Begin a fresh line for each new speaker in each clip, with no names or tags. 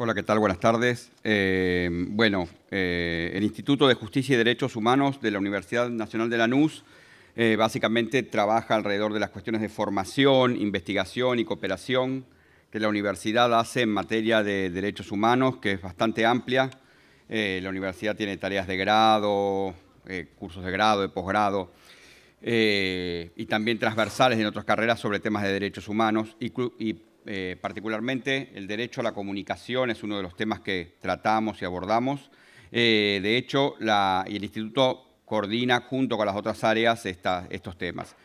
Hola, ¿qué tal? Buenas tardes. Eh, bueno, eh, el Instituto de Justicia y Derechos Humanos de la Universidad Nacional de Lanús eh, básicamente trabaja alrededor de las cuestiones de formación, investigación y cooperación que la universidad hace en materia de derechos humanos, que es bastante amplia. Eh, la universidad tiene tareas de grado, cursos de grado, de posgrado, y también transversales en otras carreras sobre temas de derechos humanos y, y eh, particularmente el derecho a la comunicación es uno de los temas que tratamos y abordamos. Eh, de hecho, la, el instituto coordina junto con las otras áreas estos temas.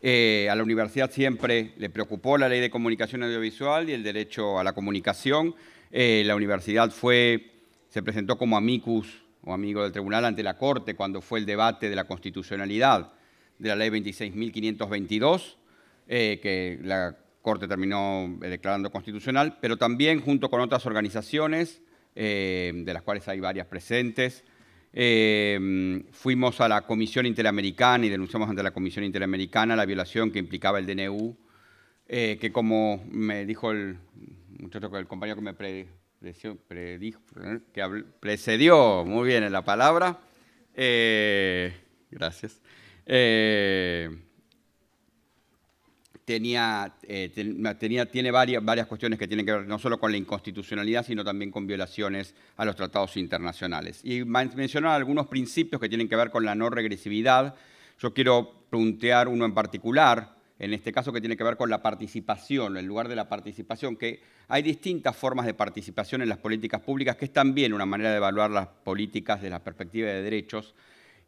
Eh, a la universidad siempre le preocupó la ley de comunicación audiovisual y el derecho a la comunicación. la universidad fue, se presentó como amicus o amigo del tribunal ante la Corte cuando fue el debate de la constitucionalidad de la ley 26.522, que la Corte terminó eh, declarando constitucional, pero también junto con otras organizaciones, eh, de las cuales hay varias presentes, eh, fuimos a la Comisión Interamericana y denunciamos ante la Comisión Interamericana la violación que implicaba el DNU, que como me dijo el compañero que me predijo que precedió muy bien en la palabra, gracias tenía, eh, tenía, tiene varias, varias cuestiones que tienen que ver no solo con la inconstitucionalidad, sino también con violaciones a los tratados internacionales. Y mencionar algunos principios que tienen que ver con la no regresividad. Yo quiero puntear uno en particular, en este caso que tiene que ver con la participación, el lugar de la participación, que hay distintas formas de participación en las políticas públicas, que es también una manera de evaluar las políticas desde la perspectiva de derechos.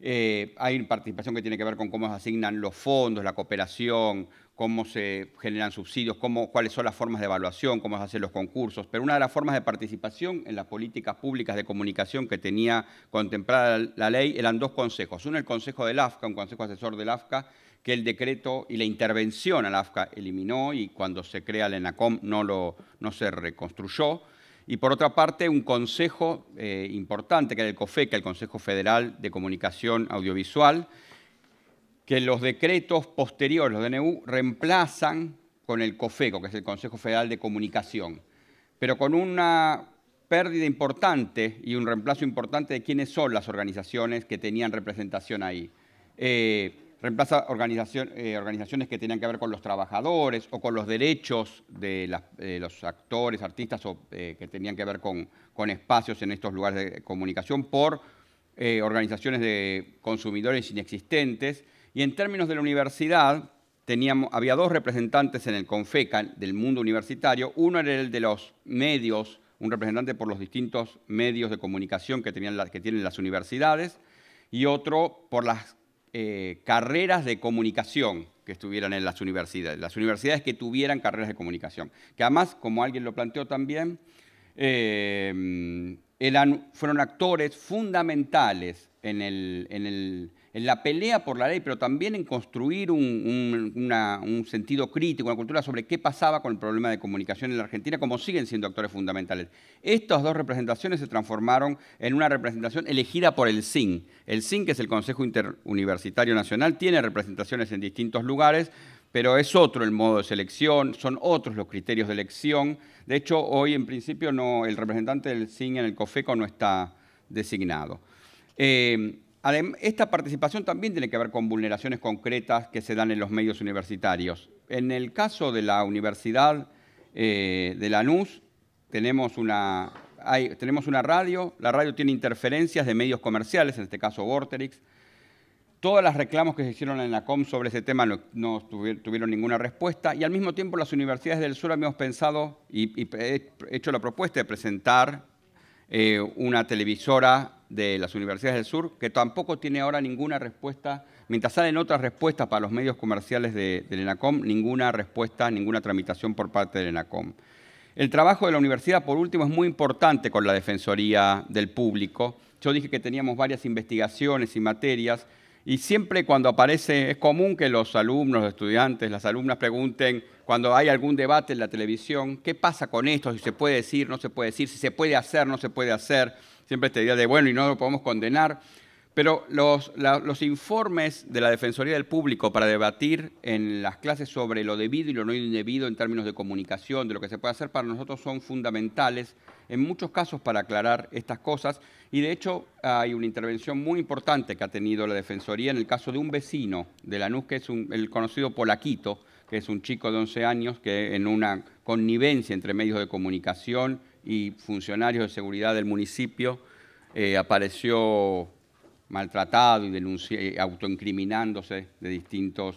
Eh, hay participación que tiene que ver con cómo se asignan los fondos, la cooperación, cómo se generan subsidios, cuáles son las formas de evaluación, cómo se hacen los concursos. Pero una de las formas de participación en las políticas públicas de comunicación que tenía contemplada la ley eran dos consejos. Uno, el consejo del AFCA, un consejo asesor del AFCA, que el decreto y la intervención al AFCA eliminó y cuando se crea la ENACOM no se reconstruyó. Y por otra parte, un consejo eh, importante que era el que el Consejo Federal de Comunicación Audiovisual, que los decretos posteriores, los DNU, reemplazan con el COFECO, que es el Consejo Federal de Comunicación, pero con una pérdida importante y un reemplazo importante de quiénes son las organizaciones que tenían representación ahí. Eh, reemplaza eh, organizaciones que tenían que ver con los trabajadores o con los derechos de, los actores, artistas o, eh, que tenían que ver con, espacios en estos lugares de comunicación por eh, organizaciones de consumidores inexistentes. Y en términos de la universidad, teníamos, había dos representantes en el CONFECA del mundo universitario. Uno era el de los medios, un representante por los distintos medios de comunicación que tienen las universidades, y otro por las eh, carreras de comunicación que estuvieran en las universidades, las universidades que tuvieran carreras de comunicación, que además, como alguien lo planteó también, eh, fueron actores fundamentales en el en la pelea por la ley, pero también en construir un, sentido crítico, una cultura sobre qué pasaba con el problema de comunicación en la Argentina, como siguen siendo actores fundamentales. Estas dos representaciones se transformaron en una representación elegida por el SIN. El SIN, que es el Consejo Interuniversitario Nacional, tiene representaciones en distintos lugares, pero es otro el modo de selección, son otros los criterios de elección. De hecho, hoy en principio no, el representante del SIN en el COFECO no está designado. Eh, esta participación también tiene que ver con vulneraciones concretas que se dan en los medios universitarios. En el caso de la Universidad eh, de Lanús, tenemos una, tenemos una radio, la radio tiene interferencias de medios comerciales, en este caso Vorterix. Todos los reclamos que se hicieron en la COM sobre ese tema no, tuvieron ninguna respuesta y al mismo tiempo las universidades del sur habíamos pensado y, he hecho la propuesta de presentar eh, una televisora de las universidades del sur, que tampoco tiene ahora ninguna respuesta, mientras salen otras respuestas para los medios comerciales de, del ENACOM, ninguna respuesta, ninguna tramitación por parte del ENACOM. El trabajo de la universidad, por último, es muy importante con la Defensoría del Público. Yo dije que teníamos varias investigaciones y materias y siempre cuando aparece, es común que los alumnos, los estudiantes, las alumnas pregunten, cuando hay algún debate en la televisión, ¿qué pasa con esto? Si se puede decir, no se puede decir, si se puede hacer, no se puede hacer. Siempre esta idea de, bueno, y no lo podemos condenar. Pero los, los informes de la Defensoría del Público para debatir en las clases sobre lo debido y lo no indebido en términos de comunicación, de lo que se puede hacer para nosotros son fundamentales en muchos casos para aclarar estas cosas y de hecho hay una intervención muy importante que ha tenido la Defensoría en el caso de un vecino de Lanús, que es el conocido Polaquito, que es un chico de 11 años que en una connivencia entre medios de comunicación y funcionarios de seguridad del municipio eh, apareció maltratado y eh, autoincriminándose de distintos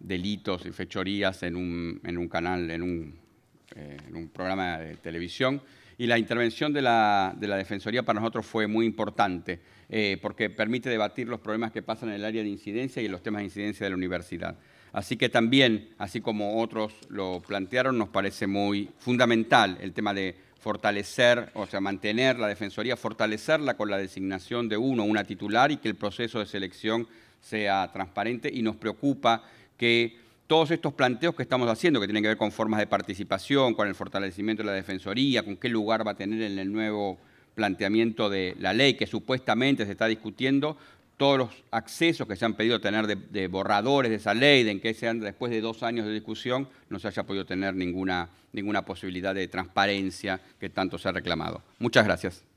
delitos y fechorías en un, en un canal, en un eh, en un programa de televisión. Y la intervención de la, Defensoría para nosotros fue muy importante eh, porque permite debatir los problemas que pasan en el área de incidencia y en los temas de incidencia de la universidad. Así que también, así como otros lo plantearon, nos parece muy fundamental el tema de fortalecer, o sea, mantener la Defensoría, fortalecerla con la designación de uno, una titular y que el proceso de selección sea transparente y nos preocupa que todos estos planteos que estamos haciendo, que tienen que ver con formas de participación, con el fortalecimiento de la defensoría, con qué lugar va a tener en el nuevo planteamiento de la ley que supuestamente se está discutiendo, todos los accesos que se han pedido tener de, borradores de esa ley, de en se sean después de dos años de discusión, no se haya podido tener ninguna, ninguna posibilidad de transparencia que tanto se ha reclamado. Muchas gracias.